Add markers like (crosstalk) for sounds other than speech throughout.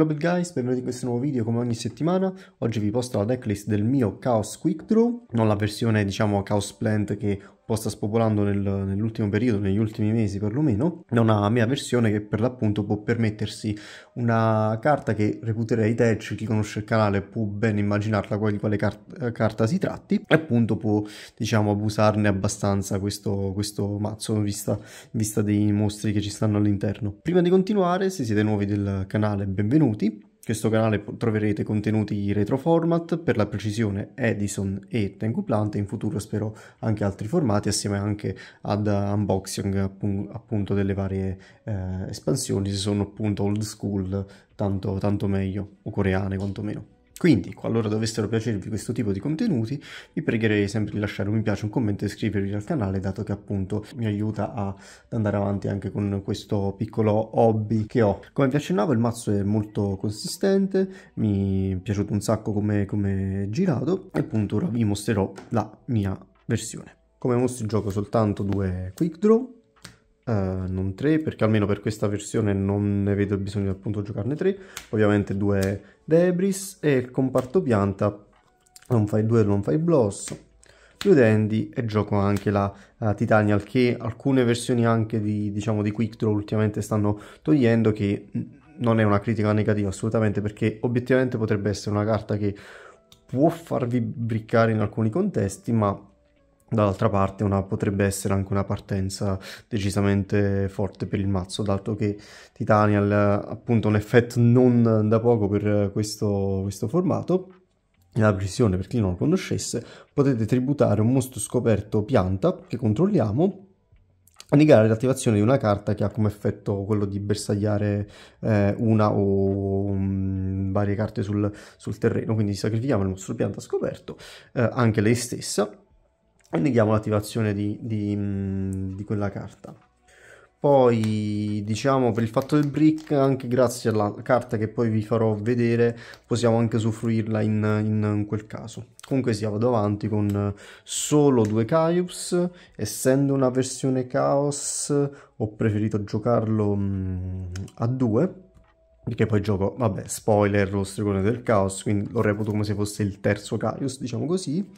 Hello bad guys, benvenuti in questo nuovo video come ogni settimana. Oggi vi posto la decklist del mio Chaos Quick Draw, non la versione diciamo Chaos Plant che po' sta spopolando nel, nell'ultimo periodo, negli ultimi mesi perlomeno, da una mia versione che per l'appunto può permettersi una carta che reputerei Tech, chi conosce il canale può ben immaginarla di quale car- carta si tratti, e appunto può diciamo abusarne abbastanza questo, questo mazzo in vista, vista dei mostri che ci stanno all'interno. Prima di continuare, se siete nuovi del canale benvenuti, questo canale troverete contenuti retro format, per la precisione Edison e Tengu Plant, in futuro spero anche altri formati assieme anche ad unboxing appunto delle varie eh, espansioni, se sono appunto old school tanto, tanto meglio, o coreane quantomeno. Quindi, qualora dovessero piacervi questo tipo di contenuti, vi pregherei sempre di lasciare un mi piace, un commento e iscrivervi al canale, dato che appunto mi aiuta ad andare avanti anche con questo piccolo hobby che ho. Come vi accennavo, il mazzo è molto consistente, mi è piaciuto un sacco come, è girato, e appunto ora vi mostrerò la mia versione. Come mostro, gioco soltanto due quick draw, eh, non 3 perché almeno per questa versione non ne vedo il bisogno appunto giocarne 3 ovviamente 2 debris e il comparto pianta non fai 2 non fai bloss più dandy e gioco anche la uh, titanial che alcune versioni anche di diciamo di quick draw ultimamente stanno togliendo che non è una critica negativa assolutamente perché obiettivamente potrebbe essere una carta che può farvi briccare in alcuni contesti ma Dall'altra parte una, potrebbe essere anche una partenza decisamente forte per il mazzo, dato che Titanial appunto un effetto non da poco per questo, questo formato. La pressione, per chi non lo conoscesse, potete tributare un mostro scoperto pianta che controlliamo a negare l'attivazione di una carta che ha come effetto quello di bersagliare eh, una o mh, mm, varie carte sul, sul, terreno, quindi sacrifichiamo il mostro pianta scoperto, eh, anche lei stessa, e neghiamo l'attivazione di, di, mm, di quella carta. Poi diciamo per il fatto del brick, anche grazie alla carta che poi vi farò vedere, possiamo anche usufruirla in, in, quel caso. Comunque si vado avanti con solo due Caius, essendo una versione Chaos ho preferito giocarlo mh, mm, a due, perché poi gioco, vabbè, spoiler, lo stregone del Chaos, quindi lo reputo come se fosse il terzo Caius, diciamo così.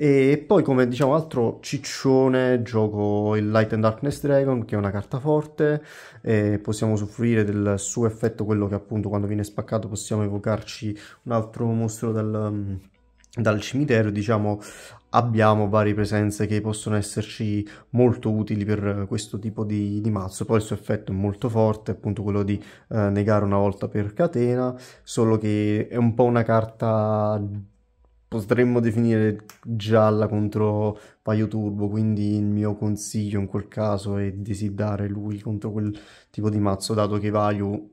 E poi come diciamo altro ciccione gioco il Light and Darkness Dragon che è una carta forte, eh, possiamo usufruire del suo effetto, quello che appunto quando viene spaccato possiamo evocarci un altro mostro dal, mm, dal cimitero, diciamo abbiamo varie presenze che possono esserci molto utili per questo tipo di, di mazzo. Poi il suo effetto è molto forte, appunto quello di eh, negare una volta per catena, solo che è un po' una carta potremmo definire gialla contro Paio Turbo, quindi il mio consiglio in quel caso è desidare lui contro quel tipo di mazzo, dato che Vaio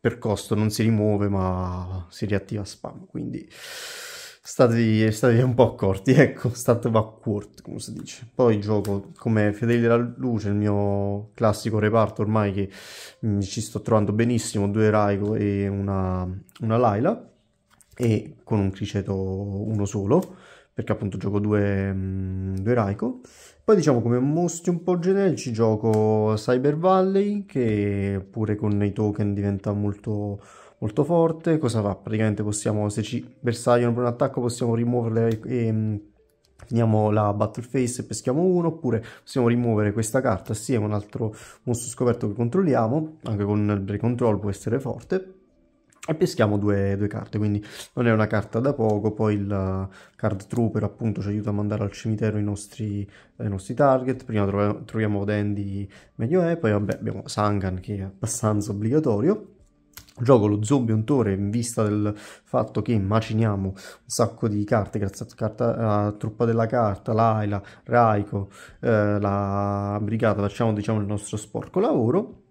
per costo non si rimuove ma si riattiva spam, quindi statevi, statevi un po' accorti, ecco, state backward come si dice. Poi gioco come Fedeli della Luce, il mio classico reparto ormai che mi mm, ci sto trovando benissimo, due Raigo e una, una Laila e con un criceto uno solo perché appunto gioco due, mh, mm, due Raiko poi diciamo come mostri un po' generici gioco Cyber Valley che pure con i token diventa molto, molto forte cosa fa? praticamente possiamo se ci bersagliano per un attacco possiamo rimuoverle e mm, finiamo la battle face e peschiamo uno oppure possiamo rimuovere questa carta assieme a un altro mostro scoperto che controlliamo anche con il break control può essere forte e peschiamo due, due, carte, quindi non è una carta da poco, poi il card trooper appunto ci aiuta a mandare al cimitero i nostri, eh, i nostri target, prima troviamo, troviamo Dandy meglio è, poi vabbè abbiamo Sangan che è abbastanza obbligatorio, gioco lo zombie untore in vista del fatto che maciniamo un sacco di carte grazie a, carta, a Truppa della Carta, Laila, Raiko, eh, la Brigata, facciamo diciamo il nostro sporco lavoro,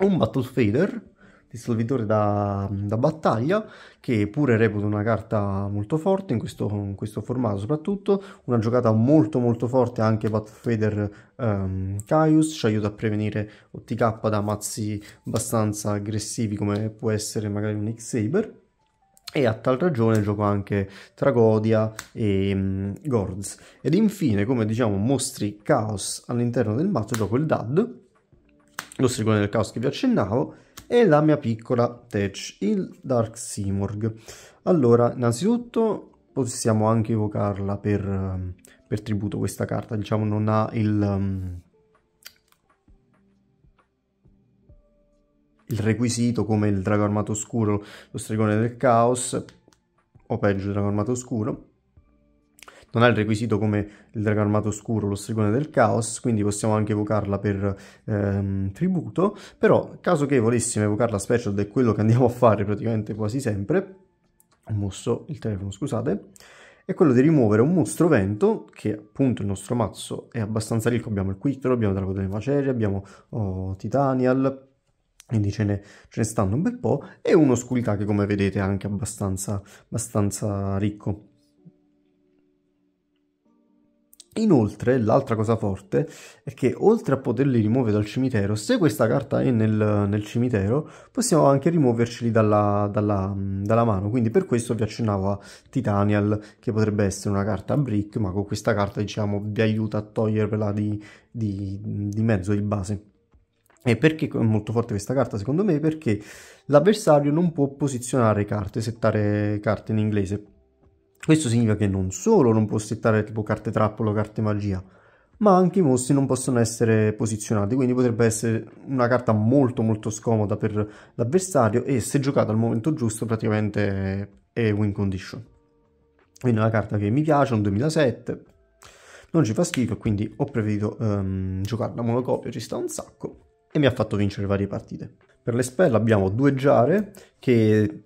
un Battle Fader Dissolvitore da, da, battaglia, che pure reputo una carta molto forte in questo, in questo formato soprattutto, una giocata molto molto forte anche Pathfader um, ehm, Caius, ci aiuta a prevenire OTK da mazzi abbastanza aggressivi come può essere magari un X-Saber, e a tal ragione gioco anche Tragodia e um, mm, Gorz. Ed infine, come diciamo, mostri Chaos all'interno del mazzo, gioco il Dad, lo strigone del caos che vi accennavo, e la mia piccola Tech, il Dark Simorg. Allora, innanzitutto possiamo anche evocarla per, ehm, per tributo questa carta, diciamo non ha il... Ehm, il requisito come il drago armato oscuro, lo stregone del caos o peggio il drago armato oscuro non ha il requisito come il drago armato scuro, lo stregone del caos, quindi possiamo anche evocarla per ehm, tributo, però caso che volessimo evocarla special ed è quello che andiamo a fare praticamente quasi sempre, ho mosso il telefono scusate, è quello di rimuovere un mostro vento, che appunto il nostro mazzo è abbastanza ricco, abbiamo il Quittero, abbiamo Drago delle Macerie, abbiamo oh, Titanial, quindi ce ne, ce ne, stanno un bel po', e un'oscurità che come vedete è anche abbastanza, abbastanza ricco. Inoltre, l'altra cosa forte è che oltre a poterli rimuovere dal cimitero, se questa carta è nel, nel cimitero, possiamo anche rimuoverceli dalla, dalla, dalla, mano. Quindi per questo vi accennavo a Titanial, che potrebbe essere una carta a brick, ma con questa carta diciamo vi aiuta a togliervela di, di, di mezzo, di base. E perché è molto forte questa carta? Secondo me perché l'avversario non può posizionare carte, settare carte in inglese questo significa che non solo non può settare tipo carte trappola o carte magia, ma anche i mostri non possono essere posizionati, quindi potrebbe essere una carta molto molto scomoda per l'avversario e se giocata al momento giusto praticamente è win condition. Quindi è una carta che mi piace, un 2007, non ci fa schifo, quindi ho preferito um, giocarla a monocopio, ci sta un sacco e mi ha fatto vincere varie partite. Per le spell abbiamo due giare che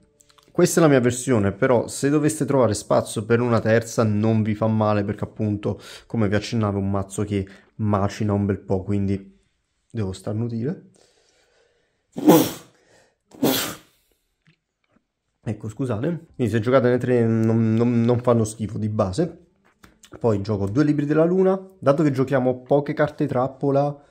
questa è la mia versione, però se doveste trovare spazio per una terza non vi fa male perché appunto, come vi accennavo, è un mazzo che macina un bel po', quindi devo starnutire. Ecco, scusate. Quindi se giocate le tre non, non, non fanno schifo di base. Poi gioco due libri della luna. Dato che giochiamo poche carte trappola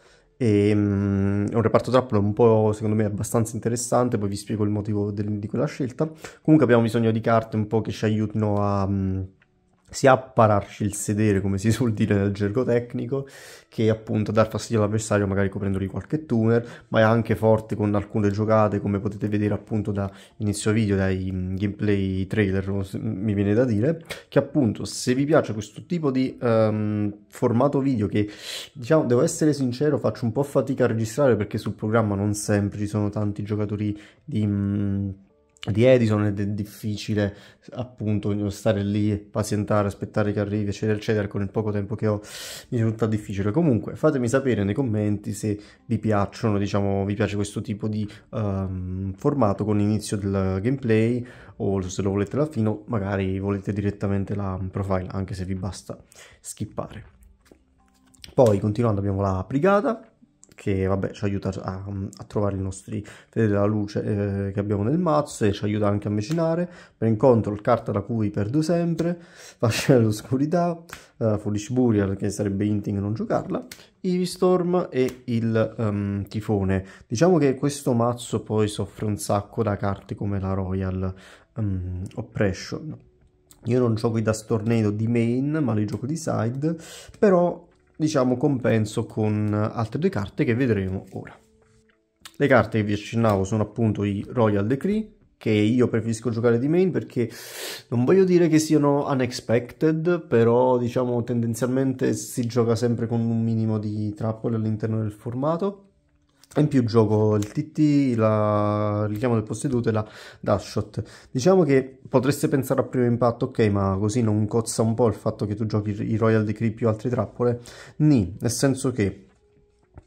e, um, è un reparto trappola un po', secondo me, abbastanza interessante, poi vi spiego il motivo del, di quella scelta. Comunque abbiamo bisogno di carte un po' che ci aiutino a... Um, sia a pararci il sedere, come si suol dire nel gergo tecnico, che appunto a dar fastidio all'avversario magari coprendogli qualche tuner, ma è anche forte con alcune giocate, come potete vedere appunto da inizio video, dai mm, gameplay trailer, mi viene da dire, che appunto se vi piace questo tipo di um, formato video che, diciamo, devo essere sincero, faccio un po' fatica a registrare perché sul programma non sempre ci sono tanti giocatori di... Um, di Edison ed è difficile appunto stare lì, pazientare, aspettare che arrivi eccetera eccetera con il poco tempo che ho mi risulta difficile. Comunque fatemi sapere nei commenti se vi piacciono, diciamo vi piace questo tipo di um, formato con l'inizio del gameplay o se lo volete alla fine o magari volete direttamente la profile anche se vi basta skippare. Poi continuando abbiamo la brigata che vabbè ci aiuta a, a trovare i nostri fede della luce eh, che abbiamo nel mazzo e ci aiuta anche a mecinare brain control carta da cui perdo sempre (laughs) fascia dell'oscurità uh, eh, foolish burial che sarebbe inting non giocarla Ivy Storm e il um, tifone diciamo che questo mazzo poi soffre un sacco da carte come la royal um, oppression io non gioco i Dust Tornado di main, ma li gioco di side, però diciamo compenso con altre due carte che vedremo ora. Le carte che vi accennavo sono appunto i Royal Decree, che io preferisco giocare di main perché non voglio dire che siano unexpected, però diciamo tendenzialmente si gioca sempre con un minimo di trappole all'interno del formato in più gioco il TT, la... il richiamo del posseduto e la dash shot. Diciamo che potreste pensare a primo impatto, ok, ma così non cozza un po' il fatto che tu giochi i Royal Decree più altre trappole? Ni, nel senso che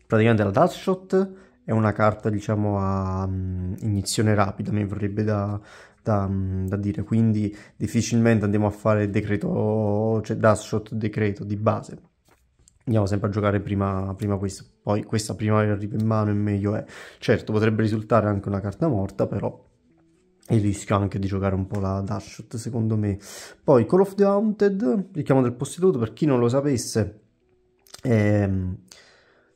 praticamente la dash shot è una carta, diciamo, a um, mm, iniezione rapida, mi vorrebbe da, da, mm, da, dire, quindi difficilmente andiamo a fare decreto, cioè dash shot decreto di base Andiamo sempre a giocare prima, prima questo, poi questa prima arriva in mano e meglio è. Eh. Certo, potrebbe risultare anche una carta morta, però il rischio anche di giocare un po' la Dashot secondo me. Poi Call of the Haunted, richiamo del posseduto, per chi non lo sapesse, ehm,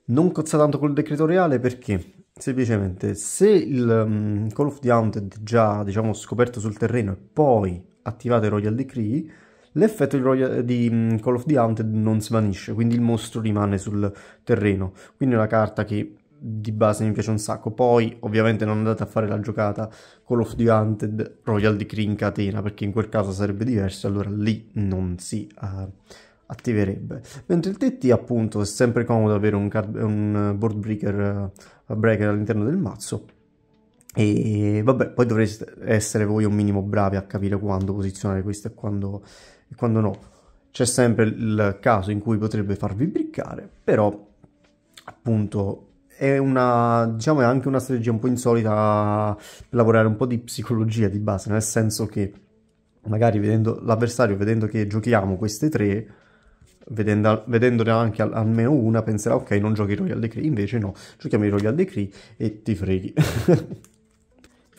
non cozza tanto col decreto reale perché semplicemente se il um, Call of the Haunted già diciamo scoperto sul terreno e poi attivate Royal Decree l'effetto di, Royal, di mm, Call of the Hunted non svanisce, quindi il mostro rimane sul terreno. Quindi è una carta che di base mi piace un sacco. Poi, ovviamente, non andate a fare la giocata Call of the Hunted Royal Decree in catena, perché in quel caso sarebbe diverso, allora lì non si uh, attiverebbe. Mentre il TT, appunto, è sempre comodo avere un, card- un board breaker, uh, breaker all'interno del mazzo. E vabbè, poi dovreste essere voi un minimo bravi a capire quando posizionare questo e quando e quando no. C'è sempre il caso in cui potrebbe farvi briccare, però appunto è una, diciamo, è anche una strategia un po' insolita per lavorare un po' di psicologia di base, nel senso che magari vedendo l'avversario, vedendo che giochiamo queste tre, vedendo, vedendone anche al, almeno una, penserà ok, non giochi Royal Decree, invece no, giochiamo i Royal Decree e ti freghi. (laughs)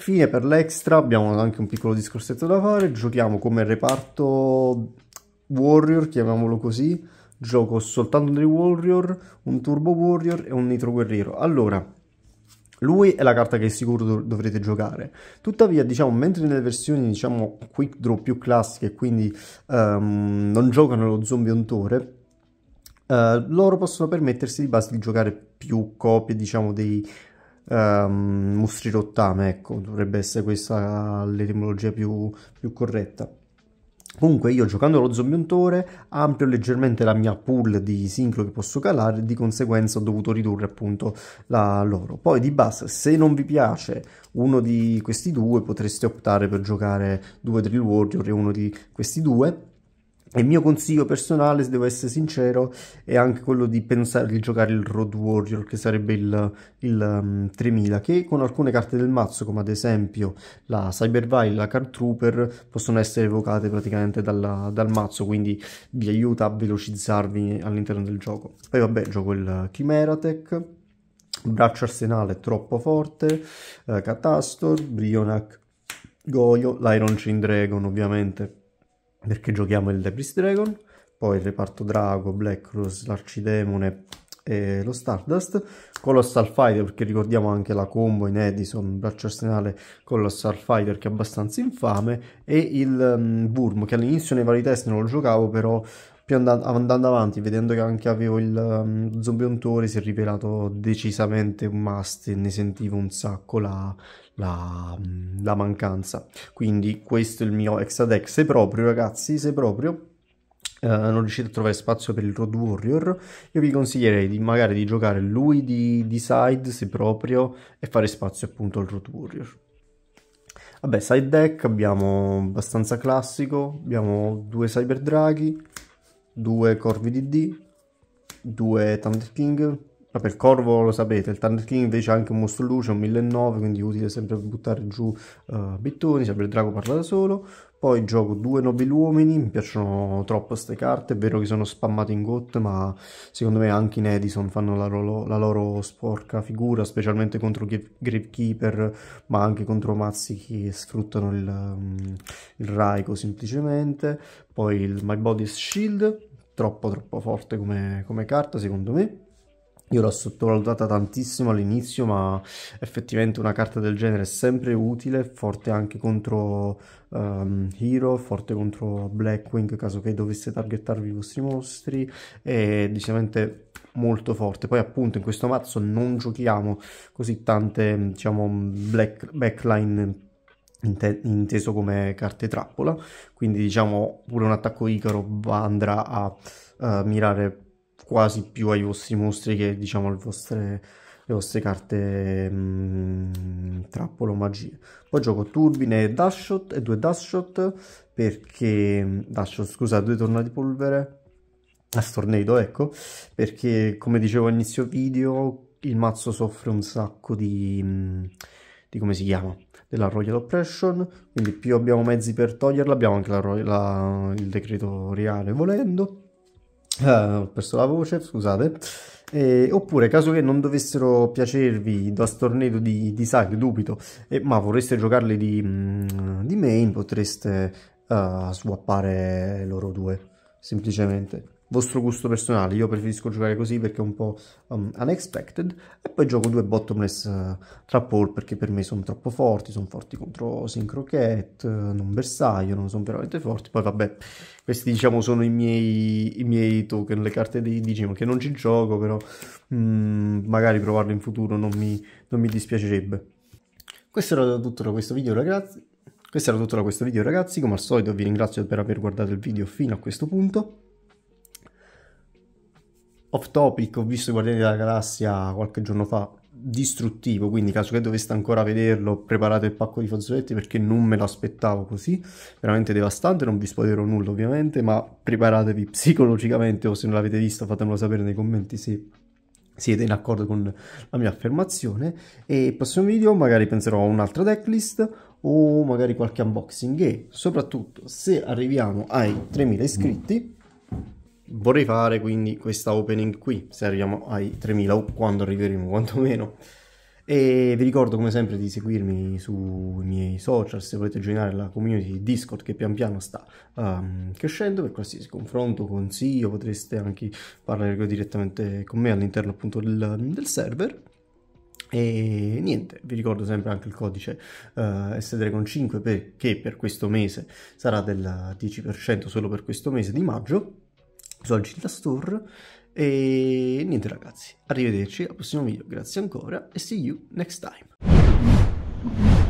Infine per l'extra, abbiamo anche un piccolo discorsetto da fare, giochiamo come reparto Warrior, chiamiamolo così, gioco soltanto dei Warrior, un Turbo Warrior e un Nitro Guerriero. Allora, lui è la carta che sicuro dov dovrete giocare. Tuttavia, diciamo, mentre nelle versioni, diciamo, quick draw più classiche, quindi um, non giocano lo zombie ontore, uh, eh, loro possono permettersi di base di giocare più copie, diciamo, dei um, ehm, mostrirottame, ecco, dovrebbe essere questa l'etimologia più, più corretta. Comunque io giocando allo untore ampio leggermente la mia pool di sincro che posso calare di conseguenza ho dovuto ridurre appunto la loro. Poi di base se non vi piace uno di questi due potreste optare per giocare due Drill Warrior e uno di questi due il mio consiglio personale, se devo essere sincero, è anche quello di pensare di giocare il Road Warrior, che sarebbe il, il um, mm, 3000, che con alcune carte del mazzo, come ad esempio la Cybervile, la Card Trooper, possono essere evocate praticamente dalla, dal mazzo, quindi vi aiuta a velocizzarvi all'interno del gioco. Poi vabbè, gioco il Chimera Tech, Braccio Arsenale troppo forte, eh, Catastor, Brionac, Goyo, l'Iron Chain Dragon ovviamente perché giochiamo il Debris Dragon, poi il reparto Drago, Black Blackross, l'Arcidemone e lo Stardust, Colossal Fighter perché ricordiamo anche la combo in Edison, braccio arsenale Colossal Fighter che è abbastanza infame e il um, Burm che all'inizio nei vari test non lo giocavo però più andando, andando avanti, vedendo che anche avevo il um, zombie untore, si è rivelato decisamente un must e ne sentivo un sacco la, la, mm, la mancanza. Quindi questo è il mio extra deck, se proprio ragazzi, se proprio Uh, non riuscite a trovare spazio per il Road Warrior, io vi consiglierei di, magari di giocare lui di, di side se proprio e fare spazio appunto al Road Warrior. Vabbè, side deck abbiamo abbastanza classico, abbiamo due Cyber Draghi, due corvi di D, 2 Thunder King. Vabbè, il corvo lo sapete, il Thunder King invece ha anche un mostro luce, un 1009, quindi utile sempre per buttare giù uh, bittoni, sempre il drago parla da solo. Poi gioco due nobili uomini, mi piacciono troppo queste carte, è vero che sono spammate in GOT, ma secondo me anche in Edison fanno la, loro, la loro sporca figura, specialmente contro Grip Keeper, ma anche contro mazzi che sfruttano il, mm, il Raiko semplicemente. Poi il My Body's Shield, troppo troppo forte come, come carta secondo me. Io l'ho sottovalutata tantissimo all'inizio, ma effettivamente una carta del genere è sempre utile, forte anche contro um, Hero, forte contro Blackwing, caso che dovesse targettarvi i vostri mostri, è decisamente molto forte. Poi appunto in questo mazzo non giochiamo così tante, diciamo, black, backline inteso come carte trappola, quindi diciamo pure un attacco Icaro andrà a uh, mirare quasi più ai vostri mostri che diciamo alle vostre, le vostre carte mh, mm, trappolo magie. Poi gioco Turbine e dashot e due dashot perché... Dashshot scusa, due tornati polvere a stornado ecco perché come dicevo all'inizio video il mazzo soffre un sacco di, mm, di come si chiama della Royal Oppression, quindi più abbiamo mezzi per toglierla, abbiamo anche la, la, il decreto reale volendo. Uh, ho perso la voce, scusate. E, oppure, caso che non dovessero piacervi da Tornado di, di Saga, dubito, eh, ma vorreste giocarli di, mm, di main, potreste uh, swappare loro due, semplicemente vostro gusto personale. Io preferisco giocare così perché è un po' um, unexpected. E poi gioco due bottomless uh, eh, trap hole perché per me sono troppo forti. Sono forti contro Synchro Cat, uh, eh, non bersaglio, non sono veramente forti. Poi vabbè, questi diciamo sono i miei, i miei token, le carte di Digimon che non ci gioco, però um, magari provarlo in futuro non mi, non mi dispiacerebbe. Questo era tutto da questo video ragazzi. Questo era tutto da questo video ragazzi, come al solito vi ringrazio per aver guardato il video fino a questo punto off topic, ho visto Guardiani della Galassia qualche giorno fa, distruttivo, quindi caso che doveste ancora vederlo, preparate il pacco di fazzoletti perché non me lo aspettavo così, veramente devastante, non vi spoilerò nulla ovviamente, ma preparatevi (laughs) psicologicamente o se non l'avete visto fatemelo sapere nei commenti se siete in accordo con la mia affermazione e il prossimo video magari penserò a un'altra decklist o magari qualche unboxing e soprattutto se arriviamo ai 3000 iscritti vorrei fare quindi questa opening qui se arriviamo ai 3000 o quando arriveremo quantomeno e vi ricordo come sempre di seguirmi sui miei social se volete joinare la community di Discord che pian piano sta um, crescendo per qualsiasi confronto, consiglio, potreste anche parlare direttamente con me all'interno appunto del, del server. E niente, vi ricordo sempre anche il codice uh, eh, SDRECON5 perché per questo mese sarà del 10% solo per questo mese di maggio sono Gitastur e niente ragazzi, arrivederci al prossimo video, grazie ancora e see you next time.